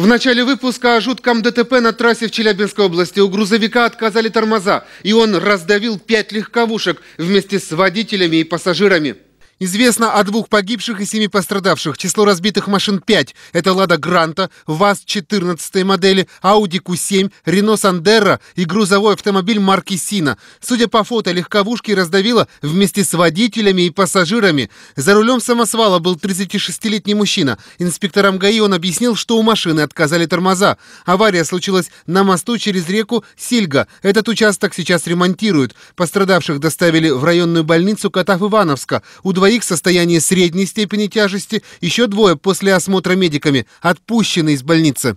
В начале выпуска о жутком ДТП на трассе в Челябинской области. У грузовика отказали тормоза, и он раздавил пять легковушек вместе с водителями и пассажирами. Известно о двух погибших и семи пострадавших. Число разбитых машин 5. Это «Лада Гранта», «ВАЗ-14» модели, «Ауди Q7», «Рено Сандерра» и грузовой автомобиль марки «Сина». Судя по фото, легковушки раздавило вместе с водителями и пассажирами. За рулем самосвала был 36-летний мужчина. Инспекторам ГАИ он объяснил, что у машины отказали тормоза. Авария случилась на мосту через реку Сильга. Этот участок сейчас ремонтируют. Пострадавших доставили в районную больницу Катав-Ивановска. У двоих Двоих в состоянии средней степени тяжести, еще двое после осмотра медиками, отпущены из больницы.